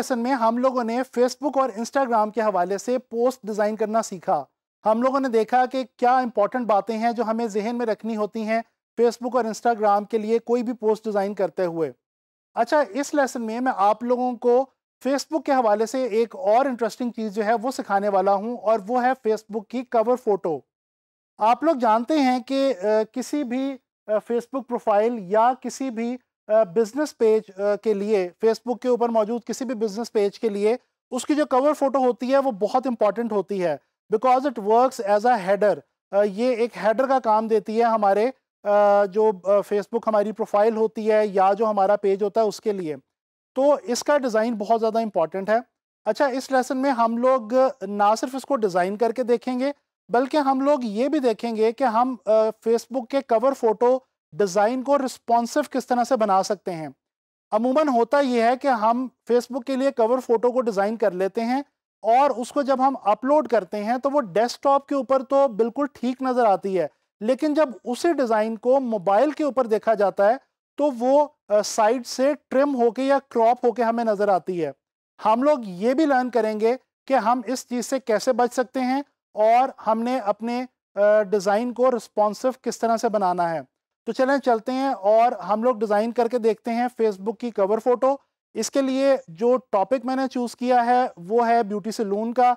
lesson में हम लोगों ने फेसबुक और इंस्टाग्राम के हवाले से पोस्ट डिज़ाइन करना सीखा हम लोगों ने देखा कि क्या इंपॉर्टेंट बातें हैं जो हमें जहन में रखनी होती हैं फेसबुक और इंस्टाग्राम के लिए कोई भी पोस्ट डिज़ाइन करते हुए अच्छा इस लेसन में मैं आप लोगों को फेसबुक के हवाले से एक और इंटरेस्टिंग चीज़ जो है वो सिखाने वाला हूँ और वो है फेसबुक की कवर फ़ोटो आप लोग जानते हैं कि किसी भी फेसबुक प्रोफाइल या किसी भी बिजनेस पेज के लिए फेसबुक के ऊपर मौजूद किसी भी बिजनेस पेज के लिए उसकी जो कवर फोटो होती है वो बहुत इंपॉर्टेंट होती है because it works as a header ये एक हैडर का काम देती है हमारे जो फेसबुक हमारी प्रोफाइल होती है या जो हमारा पेज होता है उसके लिए तो इसका डिज़ाइन बहुत ज़्यादा इम्पॉर्टेंट है अच्छा इस लेसन में हम लोग ना सिर्फ इसको डिज़ाइन करके देखेंगे बल्कि हम लोग ये भी देखेंगे कि हम फेसबुक के कवर फ़ोटो डिज़ाइन को रिस्पॉन्सिव किस तरह से बना सकते हैं अमूमन होता यह है कि हम फेसबुक के लिए कवर फोटो को डिज़ाइन कर लेते हैं और उसको जब हम अपलोड करते हैं तो वो डेस्कटॉप के ऊपर तो बिल्कुल ठीक नज़र आती है लेकिन जब उसी डिज़ाइन को मोबाइल के ऊपर देखा जाता है तो वो साइड से ट्रिम होके या क्रॉप होके हमें नज़र आती है हम लोग ये भी लर्न करेंगे कि हम इस चीज़ से कैसे बच सकते हैं और हमने अपने डिज़ाइन को रिस्पॉन्सिव किस तरह से बनाना है तो चलें चलते हैं और हम लोग डिज़ाइन करके देखते हैं फेसबुक की कवर फ़ोटो इसके लिए जो टॉपिक मैंने चूज़ किया है वो है ब्यूटी सलून का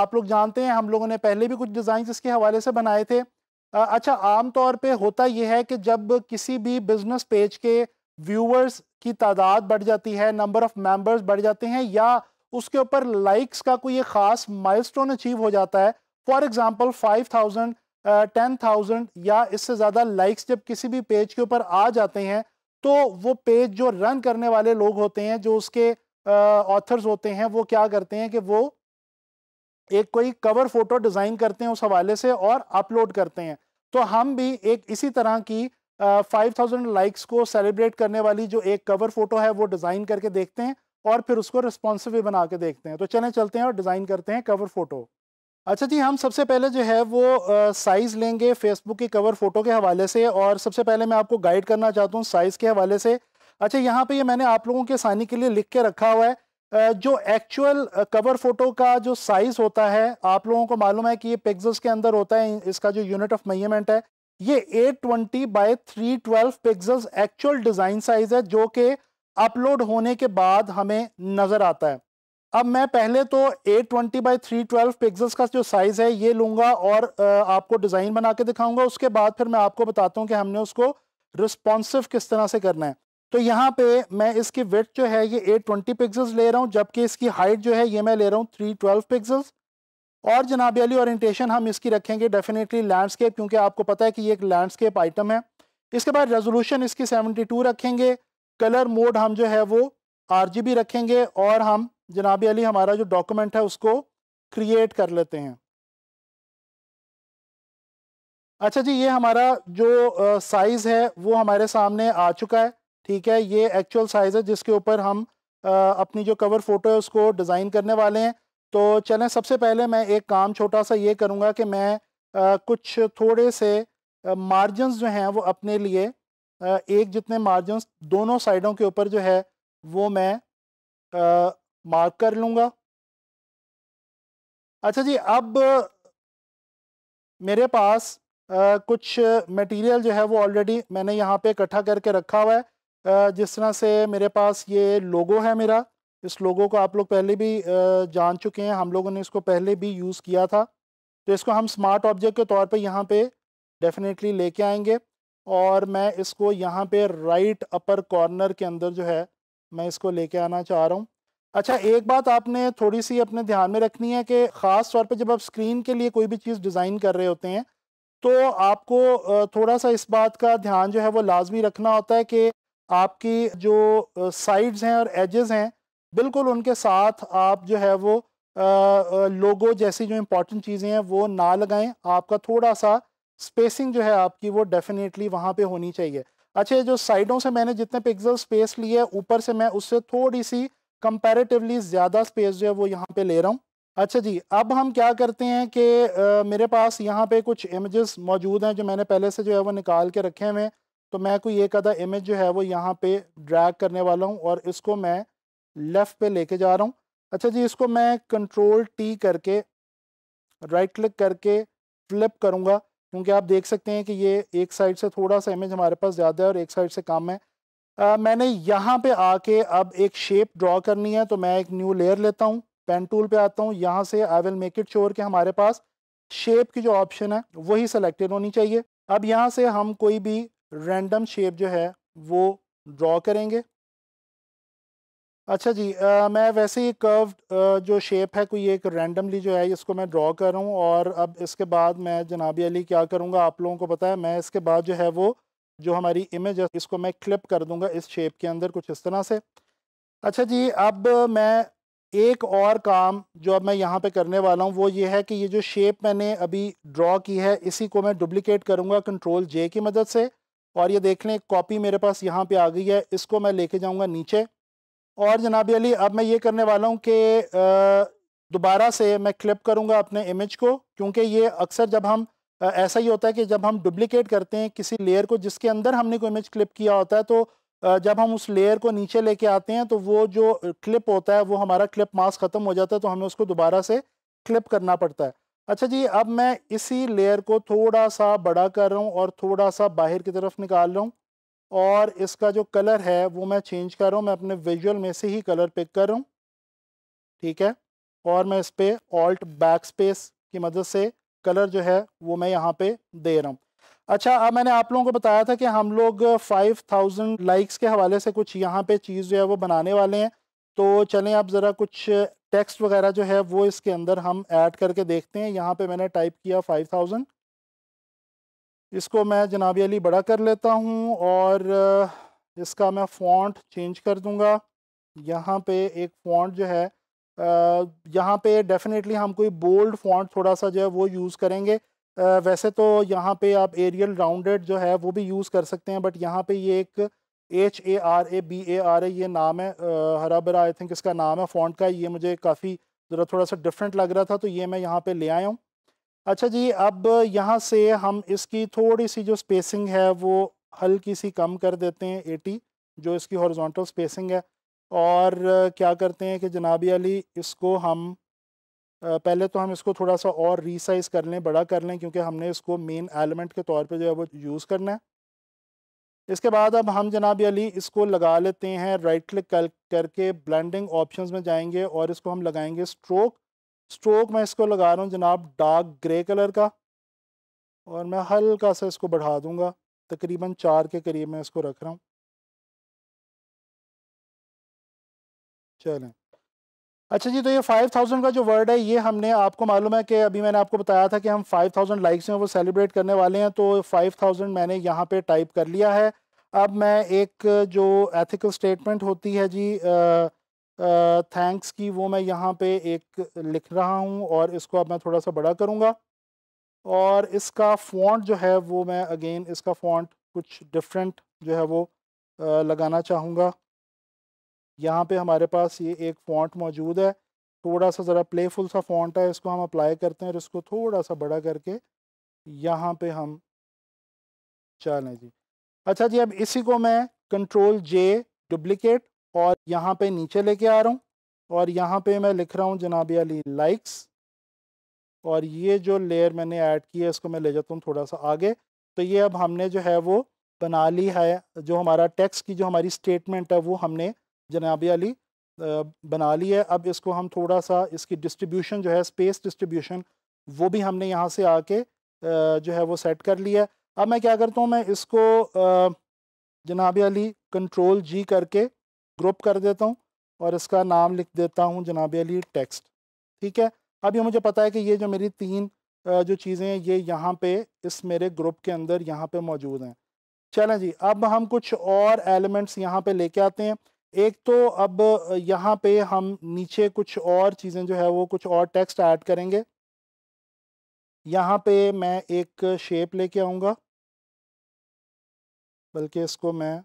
आप लोग जानते हैं हम लोगों ने पहले भी कुछ डिज़ाइन इसके हवाले से बनाए थे अच्छा आम तौर पे होता यह है कि जब किसी भी बिज़नेस पेज के व्यूअर्स की तादाद बढ़ जाती है नंबर ऑफ़ मेंबर्स बढ़ जाते हैं या उसके ऊपर लाइक्स का कोई ख़ास माइलस्टोन अचीव हो जाता है for example five thousand ten thousand या इससे ज़्यादा लाइक्स जब किसी भी पेज के ऊपर आ जाते हैं तो वो पेज जो रन करने वाले लोग होते हैं जो उसके ऑथर्स होते हैं वो क्या करते हैं कि वो एक कोई कवर फोटो डिज़ाइन करते हैं उस हवाले से और अपलोड करते हैं तो हम भी एक इसी तरह की फाइव थाउजेंड लाइक्स को सेलिब्रेट करने वाली जो एक कवर फोटो है वो डिज़ाइन करके देखते हैं और फिर उसको रिस्पॉन्सिव भी बना के देखते हैं तो चलें चलते हैं और डिज़ाइन करते हैं कवर फोटो अच्छा जी हम सबसे पहले जो है वो साइज़ लेंगे फेसबुक की कवर फ़ोटो के हवाले से और सबसे पहले मैं आपको गाइड करना चाहता हूँ साइज़ के हवाले से अच्छा यहाँ पे ये मैंने आप लोगों के आसानी के लिए लिख के रखा हुआ है जो एक्चुअल कवर फ़ोटो का जो साइज़ होता है आप लोगों को मालूम है कि ये पिक्जल्स के अंदर होता है इसका जो यूनिट ऑफ मेजरमेंट है ये eight twenty by three twelve actual design size है जो कि अपलोड होने के बाद हमें नज़र आता है अब मैं पहले तो 820 ट्वेंटी बाई थ्री पिक्सल्स का जो साइज़ है ये लूँगा और आपको डिज़ाइन बना के दिखाऊंगा उसके बाद फिर मैं आपको बताता हूँ कि हमने उसको रिस्पॉन्सिव किस तरह से करना है तो यहाँ पे मैं इसकी विथ जो है ये 820 ट्वेंटी पिक्सल्स ले रहा हूँ जबकि इसकी हाइट जो है ये मैं ले रहा हूँ 312 ट्वेल्व पिक्सल्स और जनाब अली औरटेशन हम इसकी रखेंगे डेफिनेटली लैंडस्केप क्योंकि आपको पता है कि ये एक लैंडस्केप आइटम है इसके बाद रेजोल्यूशन इसकी टू रखेंगे कलर मोड हम जो है वो आर रखेंगे और हम जनाब अली हमारा जो डॉक्यूमेंट है उसको क्रिएट कर लेते हैं अच्छा जी ये हमारा जो साइज़ है वो हमारे सामने आ चुका है ठीक है ये एक्चुअल साइज़ है जिसके ऊपर हम आ, अपनी जो कवर फ़ोटो है उसको डिज़ाइन करने वाले हैं तो चलें सबसे पहले मैं एक काम छोटा सा ये करूँगा कि मैं आ, कुछ थोड़े से मार्जिन जो हैं वो अपने लिए आ, एक जितने मार्जिन दोनों साइडों के ऊपर जो है वो मैं मार्क कर लूँगा अच्छा जी अब मेरे पास आ, कुछ मटेरियल जो है वो ऑलरेडी मैंने यहाँ पे इकट्ठा करके रखा हुआ है आ, जिस तरह से मेरे पास ये लोगो है मेरा इस लोगो को आप लोग पहले भी आ, जान चुके हैं हम लोगों ने इसको पहले भी यूज़ किया था तो इसको हम स्मार्ट ऑब्जेक्ट के तौर पे यहाँ पे डेफिनेटली लेके आएंगे और मैं इसको यहाँ पे राइट अपर कॉर्नर के अंदर जो है मैं इसको लेके आना चाह रहा हूँ अच्छा एक बात आपने थोड़ी सी अपने ध्यान में रखनी है कि ख़ास तौर पे जब आप स्क्रीन के लिए कोई भी चीज़ डिज़ाइन कर रहे होते हैं तो आपको थोड़ा सा इस बात का ध्यान जो है वो लाजमी रखना होता है कि आपकी जो साइड्स हैं और एजेस हैं बिल्कुल उनके साथ आप जो है वो लोगो जैसी जो इम्पोर्टेंट चीज़ें हैं वो ना लगाएं आपका थोड़ा सा स्पेसिंग जो है आपकी वो डेफिनेटली वहाँ पे होनी चाहिए अच्छा जो साइडों से मैंने जितने पिक्सल स्पेस लिया है ऊपर से मैं उससे थोड़ी सी कंपैरेटिवली ज़्यादा स्पेस जो है वो यहाँ पे ले रहा हूँ अच्छा जी अब हम क्या करते हैं कि मेरे पास यहाँ पे कुछ इमेजेस मौजूद हैं जो मैंने पहले से जो है वो निकाल के रखे हुए हैं तो मैं कोई एक आधा इमेज जो है वो यहाँ पे ड्रैग करने वाला हूँ और इसको मैं लेफ़्ट पे लेके जा रहा हूँ अच्छा जी इसको मैं कंट्रोल टी करके राइट क्लिक करके फ्लिप करूँगा क्योंकि आप देख सकते हैं कि ये एक साइड से थोड़ा सा इमेज हमारे पास ज़्यादा है और एक साइड से कम है आ, मैंने यहाँ पे आके अब एक शेप ड्रॉ करनी है तो मैं एक न्यू लेयर लेता हूँ पेन टूल पे आता हूँ यहाँ से I will make it sure कि हमारे पास शेप की जो ऑप्शन है वही सेलेक्टेड होनी चाहिए अब यहाँ से हम कोई भी रैंडम शेप जो है वो ड्रॉ करेंगे अच्छा जी आ, मैं वैसे ही कर्व जो शेप है कोई एक रैंडमली जो है इसको मैं ड्रॉ कर रहा हूँ और अब इसके बाद मैं जनाबी अली क्या करूँगा आप लोगों को पता है मैं इसके बाद जो है वो जो हमारी इमेज है इसको मैं क्लिप कर दूंगा इस शेप के अंदर कुछ इस तरह से अच्छा जी अब मैं एक और काम जो अब मैं यहाँ पे करने वाला हूँ वो ये है कि ये जो शेप मैंने अभी ड्रॉ की है इसी को मैं डुप्लिकेट करूँगा कंट्रोल जे की मदद से और ये देख लें कॉपी मेरे पास यहाँ पे आ गई है इसको मैं लेके जाऊँगा नीचे और जनाब अली अब मैं ये करने वाला हूँ कि दोबारा से मैं क्लिप करूँगा अपने इमेज को क्योंकि ये अक्सर जब हम ऐसा ही होता है कि जब हम डुप्लीकेट करते हैं किसी लेयर को जिसके अंदर हमने कोई इमेज क्लिप किया होता है तो जब हम उस लेयर को नीचे लेके आते हैं तो वो जो क्लिप होता है वो हमारा क्लिप मास ख़त्म हो जाता है तो हमें उसको दोबारा से क्लिप करना पड़ता है अच्छा जी अब मैं इसी लेयर को थोड़ा सा बड़ा कर रहा हूँ और थोड़ा सा बाहर की तरफ निकाल रहा हूँ और इसका जो कलर है वो मैं चेंज कर रहा हूँ मैं अपने विजुअल में से ही कलर पिक कर रहा हूँ ठीक है और मैं इस पर ऑल्ट बैक स्पेस की मदद से कलर जो है वो मैं यहाँ पे दे रहा हूँ अच्छा अब मैंने आप लोगों को बताया था कि हम लोग 5000 लाइक्स के हवाले से कुछ यहाँ पे चीज़ जो है वो बनाने वाले हैं तो चलें आप ज़रा कुछ टेक्स्ट वगैरह जो है वो इसके अंदर हम ऐड करके देखते हैं यहाँ पे मैंने टाइप किया 5000 इसको मैं जनाब अली बड़ा कर लेता हूँ और इसका मैं फ़ॉन्ट चेंज कर दूँगा यहाँ पर एक फ़ॉन्ट जो है यहाँ पे डेफिनेटली हम कोई बोल्ड फॉन्ट थोड़ा सा जो है वो यूज़ करेंगे वैसे तो यहाँ पे आप एरियल राउंडेड जो है वो भी यूज़ कर सकते हैं बट यहाँ पे ये एक H A R A B A R A ये नाम है हरा भरा आई थिंक इसका नाम है फॉन्ट का ये मुझे काफ़ी ज़रा थोड़ा सा डिफरेंट लग रहा था तो ये मैं यहाँ पे ले आया हूँ अच्छा जी अब यहाँ से हम इसकी थोड़ी सी जो स्पेसिंग है वो हल्की सी कम कर देते हैं एटी जो इसकी हॉरिजॉन्टल स्पेसिंग है और क्या करते हैं कि जनाब अली इसको हम पहले तो हम इसको थोड़ा सा और रीसाइज़ कर लें बड़ा कर लें क्योंकि हमने इसको मेन एलिमेंट के तौर पे जो है वो यूज़ करना है इसके बाद अब हम जनाब अली इसको लगा लेते हैं राइट क्लिक कर करके ब्लेंडिंग ऑप्शंस में जाएंगे और इसको हम लगाएंगे स्ट्रोक स्ट्रोक मैं इसको लगा रहा हूँ जनाब डार्क ग्रे कलर का और मैं हल्का सा इसको बढ़ा दूँगा तकरीबन चार के करीब मैं इसको रख रहा हूँ चलें अच्छा जी तो ये 5000 का जो वर्ड है ये हमने आपको मालूम है कि अभी मैंने आपको बताया था कि हम 5000 लाइक्स हैं वो सेलिब्रेट करने वाले हैं तो 5000 मैंने यहाँ पे टाइप कर लिया है अब मैं एक जो एथिकल स्टेटमेंट होती है जी थैंक्स की वो मैं यहाँ पे एक लिख रहा हूँ और इसको अब मैं थोड़ा सा बड़ा करूँगा और इसका फॉन्ट जो है वो मैं अगेन इसका फॉन्ट कुछ डिफरेंट जो है वो आ, लगाना चाहूँगा यहाँ पे हमारे पास ये एक फॉन्ट मौजूद है थोड़ा सा ज़रा प्लेफुल सा फॉन्ट है इसको हम अप्लाई करते हैं और इसको थोड़ा सा बड़ा करके यहाँ पे हम चलें जी अच्छा जी अब इसी को मैं कंट्रोल जे डुप्लिकेट और यहाँ पे नीचे लेके आ रहा हूँ और यहाँ पे मैं लिख रहा हूँ जनाब अली लाइक्स और ये जो लेयर मैंने ऐड की है इसको मैं ले जाता हूँ थोड़ा सा आगे तो ये अब हमने जो है वो बना ली है जो हमारा टेक्स्ट की जो हमारी स्टेटमेंट है वो हमने जनाब अली बना ली है अब इसको हम थोड़ा सा इसकी डिस्ट्रीब्यूशन जो है स्पेस डिस्ट्रीब्यूशन वो भी हमने यहाँ से आके जो है वो सेट कर लिया है अब मैं क्या करता हूँ मैं इसको जनाब अली कंट्रोल जी करके ग्रुप कर देता हूँ और इसका नाम लिख देता हूँ जनाब अली टेक्स्ट ठीक है अब ये मुझे पता है कि ये जो मेरी तीन जो चीज़ें हैं ये यहाँ पे इस मेरे ग्रुप के अंदर यहाँ पे मौजूद हैं चलें जी अब हम कुछ और एलिमेंट्स यहाँ पे लेके आते हैं एक तो अब यहाँ पे हम नीचे कुछ और चीज़ें जो है वो कुछ और टेक्स्ट ऐड करेंगे यहाँ पे मैं एक शेप लेके आऊँगा बल्कि इसको मैं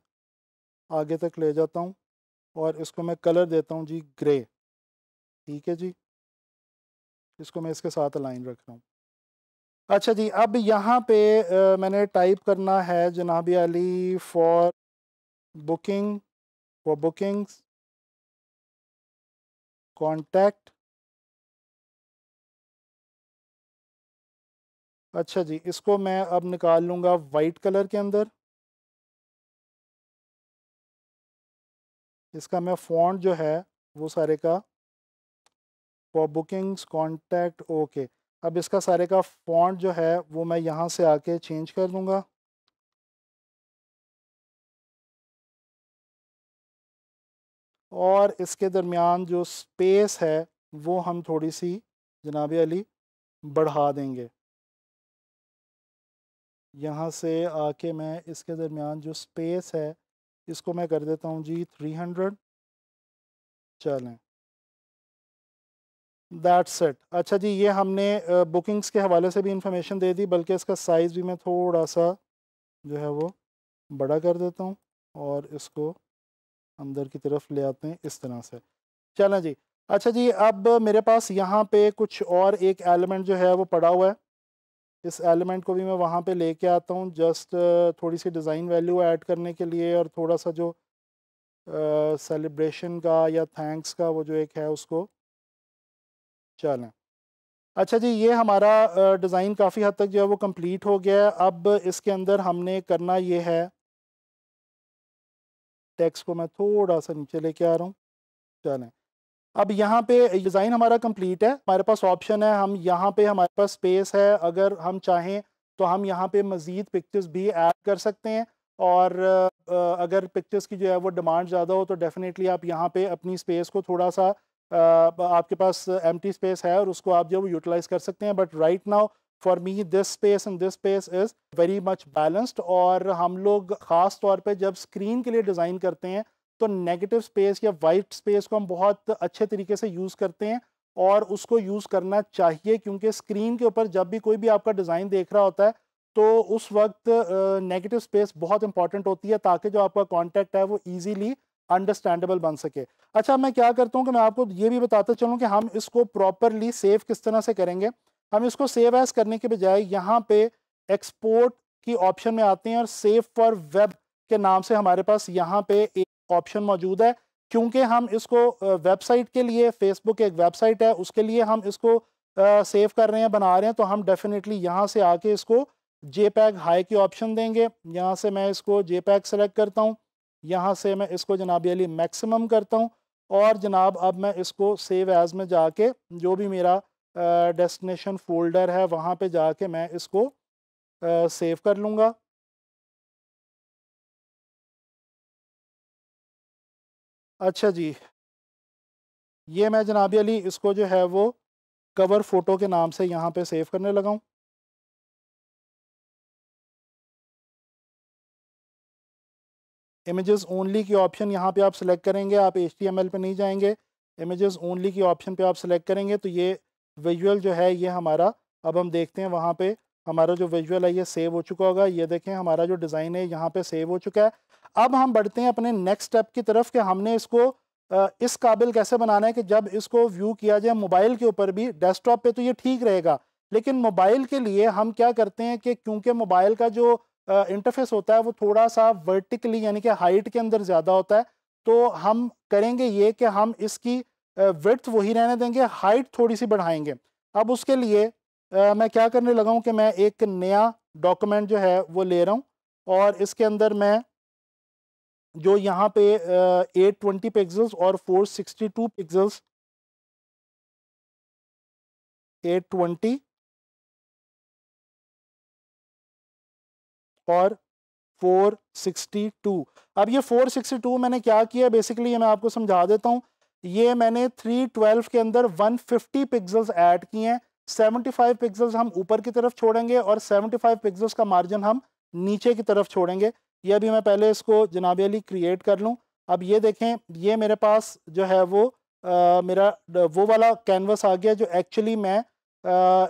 आगे तक ले जाता हूँ और इसको मैं कलर देता हूँ जी ग्रे ठीक है जी इसको मैं इसके साथ लाइन रख रहा हूँ अच्छा जी अब यहाँ पे आ, मैंने टाइप करना है जनाब Ali for booking for bookings, contact अच्छा जी इसको मैं अब निकाल लूँगा वाइट कलर के अंदर इसका मैं फॉन्ट जो है वो सारे का फॉर बुकिंग्स कॉन्टैक्ट ओके अब इसका सारे का फॉन्ट जो है वो मैं यहाँ से आके चेंज कर दूँगा और इसके दरमियान जो स्पेस है वो हम थोड़ी सी जनाब अली बढ़ा देंगे यहाँ से आके मैं इसके दरमियान जो स्पेस है इसको मैं कर देता हूँ जी थ्री हंड्रेड चलें दैट सेट अच्छा जी ये हमने बुकिंग्स के हवाले से भी इंफॉर्मेशन दे दी बल्कि इसका साइज़ भी मैं थोड़ा सा जो है वो बड़ा कर देता हूँ और इसको अंदर की तरफ ले आते हैं इस तरह से चलें जी अच्छा जी अब मेरे पास यहाँ पे कुछ और एक एलिमेंट जो है वो पड़ा हुआ है इस एलिमेंट को भी मैं वहाँ पे लेके आता हूँ जस्ट थोड़ी सी डिज़ाइन वैल्यू ऐड करने के लिए और थोड़ा सा जो सेलिब्रेशन का या थैंक्स का वो जो एक है उसको चलें अच्छा जी ये हमारा डिज़ाइन काफ़ी हद तक जो है वो कम्प्लीट हो गया है अब इसके अंदर हमने करना ये है टैक्स को मैं थोड़ा सा नीचे लेके आ रहा हूँ चलें अब यहाँ पे डिज़ाइन हमारा कंप्लीट है हमारे पास ऑप्शन है हम यहाँ पे हमारे पास स्पेस है अगर हम चाहें तो हम यहाँ पे मज़ीद पिक्चर्स भी ऐड कर सकते हैं और अगर पिक्चर्स की जो है वो डिमांड ज़्यादा हो तो डेफ़िनेटली आप यहाँ पे अपनी स्पेस को थोड़ा सा आपके पास एम्प्टी स्पेस है और उसको आप जो यूटिलाइज़ कर सकते हैं but right now for me this space and this space is very much balanced और हम लोग ख़ास तौर पे जब स्क्रीन के लिए डिज़ाइन करते हैं तो नेगेटिव स्पेस या वाइट स्पेस को हम बहुत अच्छे तरीके से यूज़ करते हैं और उसको यूज़ करना चाहिए क्योंकि स्क्रीन के ऊपर जब भी कोई भी आपका डिज़ाइन देख रहा होता है तो उस वक्त नेगेटिव स्पेस बहुत इंपॉर्टेंट होती है ताकि जो आपका कॉन्टैक्ट है वो ईजीली अंडरस्टैंडेबल बन सके अच्छा मैं क्या करता हूँ कि मैं आपको ये भी बताता चलूँ कि हम इसको प्रॉपरली सेव किस तरह से करेंगे हम इसको सेव एज करने के बजाय यहाँ पे एक्सपोर्ट की ऑप्शन में आते हैं और सेव फॉर वेब के नाम से हमारे पास यहाँ पे एक ऑप्शन मौजूद है क्योंकि हम इसको वेबसाइट के लिए फेसबुक एक वेबसाइट है उसके लिए हम इसको सेव कर रहे हैं बना रहे हैं तो हम डेफिनेटली यहाँ से आके इसको जे पैक हाई की ऑप्शन देंगे यहाँ से मैं इसको जे पैक सेलेक्ट करता हूँ यहाँ से मैं इसको जनाब अली मैक्सिमम करता हूँ और जनाब अब मैं इसको सेव एज़ में जाके जो भी मेरा डेस्टिनेशन फोल्डर है वहाँ पे जाके मैं इसको सेव कर लूँगा अच्छा जी ये मैं जनाब अली इसको जो है वो कवर फ़ोटो के नाम से यहाँ पे सेव करने लगा हूँ इमेजेस ओनली की ऑप्शन यहाँ पे आप सिलेक्ट करेंगे आप एच टी एम एल पर नहीं जाएंगे इमेजेस ओनली की ऑप्शन पे आप सिलेक्ट करेंगे तो ये विजुअल जो है ये हमारा अब हम देखते हैं वहाँ पे हमारा जो विजुअल है ये सेव हो चुका होगा ये देखें हमारा जो डिज़ाइन है यहाँ पे सेव हो चुका है अब हम बढ़ते हैं अपने नेक्स्ट स्टेप की तरफ कि हमने इसको इस काबिल कैसे बनाना है कि जब इसको व्यू किया जाए मोबाइल के ऊपर भी डेस्कटॉप पे तो ये ठीक रहेगा लेकिन मोबाइल के लिए हम क्या करते हैं कि क्योंकि मोबाइल का जो इंटरफेस होता है वो थोड़ा सा वर्टिकली यानी कि हाइट के अंदर ज़्यादा होता है तो हम करेंगे ये कि हम इसकी वेथ वही रहने देंगे हाइट थोड़ी सी बढ़ाएंगे अब उसके लिए आ, मैं क्या करने लगा हूँ कि मैं एक नया डॉक्यूमेंट जो है वो ले रहा हूँ और इसके अंदर मैं जो यहाँ पे एट ट्वेंटी पिक्सल्स और four sixty two pixels eight twenty और फोर सिक्सटी टू अब ये फोर सिक्सटी टू मैंने क्या किया बेसिकली ये मैं आपको समझा देता हूँ ये मैंने थ्री ट्वेल्व के अंदर वन फिफ्टी पिक्सल्स ऐड किए हैं सेवेंटी फाइव पिक्सल्स हम ऊपर की तरफ छोड़ेंगे और 75 फाइव पिक्सल्स का मार्जिन हम नीचे की तरफ छोड़ेंगे ये अभी मैं पहले इसको जनाब अली क्रिएट कर लूँ अब ये देखें ये मेरे पास जो है वो आ, मेरा वो वाला कैनवस आ गया जो एक्चुअली मैं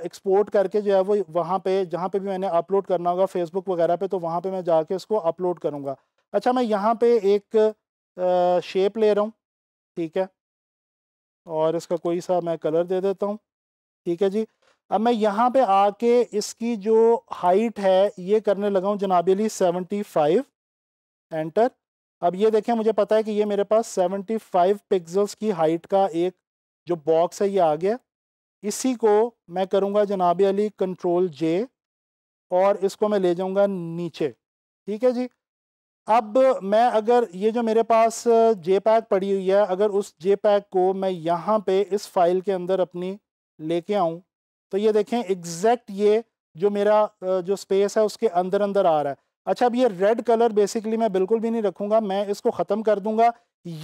एक्सपोर्ट करके जो है वो वहाँ पे जहाँ पे भी मैंने अपलोड करना होगा फेसबुक वगैरह पे तो वहाँ पे मैं जाके इसको अपलोड करूँगा अच्छा मैं यहाँ पे एक शेप ले रहा हूँ ठीक है और इसका कोई सा मैं कलर दे देता हूँ ठीक है जी अब मैं यहाँ पे आके इसकी जो हाइट है ये करने लगा हूँ अली सेवेंटी फाइव एंटर अब ये देखें मुझे पता है कि ये मेरे पास सेवेंटी फाइव पिक्सल्स की हाइट का एक जो बॉक्स है ये आ गया इसी को मैं करूँगा जनाब अली कंट्रोल जे और इसको मैं ले जाऊँगा नीचे ठीक है जी अब मैं अगर ये जो मेरे पास जे पैक पड़ी हुई है अगर उस जे पैक को मैं यहाँ पे इस फाइल के अंदर अपनी लेके आऊँ तो ये देखें एग्जैक्ट ये जो मेरा जो स्पेस है उसके अंदर अंदर आ रहा है अच्छा अब ये रेड कलर बेसिकली मैं बिल्कुल भी नहीं रखूँगा मैं इसको ख़त्म कर दूँगा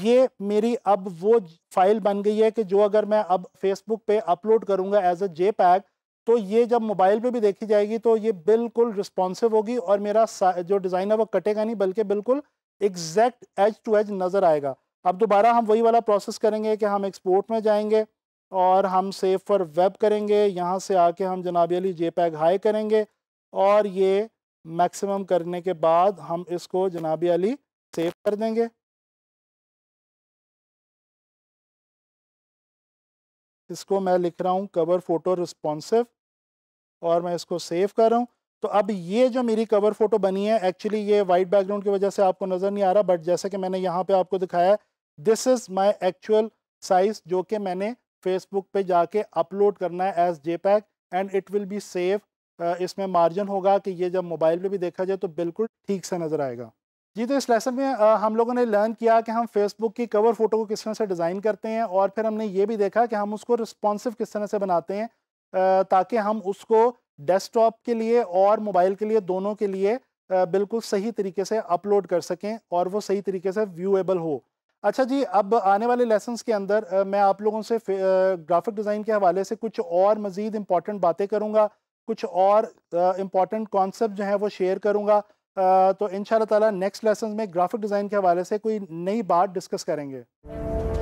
ये मेरी अब वो फाइल बन गई है कि जो अगर मैं अब फेसबुक पे अपलोड करूँगा एज अ जे पैक तो ये जब मोबाइल पे भी देखी जाएगी तो ये बिल्कुल रिस्पॉन्सिव होगी और मेरा जो डिज़ाइन है वो कटेगा नहीं बल्कि बिल्कुल एग्जैक्ट एज टू एज नज़र आएगा अब दोबारा हम वही वाला प्रोसेस करेंगे कि हम एक्सपोर्ट में जाएंगे और हम सेव फॉर वेब करेंगे यहाँ से आके हम जनाब अली जे हाई करेंगे और ये मैक्सिमम करने के बाद हम इसको जनाब अली सेव कर देंगे इसको मैं लिख रहा हूँ कवर फोटो रिस्पॉन्सिव और मैं इसको सेव कर रहा हूँ तो अब ये जो मेरी कवर फोटो बनी है एक्चुअली ये वाइट बैकग्राउंड की वजह से आपको नज़र नहीं आ रहा बट जैसे कि मैंने यहाँ पे आपको दिखाया this is my actual size जो कि मैंने फेसबुक पे जाके अपलोड करना है as J and it will be save इसमें मार्जिन होगा कि ये जब मोबाइल पे भी देखा जाए तो बिल्कुल ठीक से नज़र आएगा जी तो इस लेसन में आ, हम लोगों ने लर्न किया कि हम फेसबुक की कवर फोटो को किस तरह से डिज़ाइन करते हैं और फिर हमने ये भी देखा कि हम उसको रिस्पॉन्सिव किस तरह से बनाते हैं आ, ताकि हम उसको डेस्कटॉप के लिए और मोबाइल के लिए दोनों के लिए आ, बिल्कुल सही तरीके से अपलोड कर सकें और वो सही तरीके से व्यूएबल हो अच्छा जी अब आने वाले लेसन के अंदर मैं आप लोगों से ग्राफिक डिज़ाइन के हवाले से कुछ और मज़ीद इम्पॉर्टेंट बातें करूँगा कुछ और इम्पॉर्टेंट कॉन्सेप्ट जो हैं वो शेयर करूँगा तो इन ताला नेक्स्ट लेसन में ग्राफिक डिज़ाइन के हवाले से कोई नई बात डिस्कस करेंगे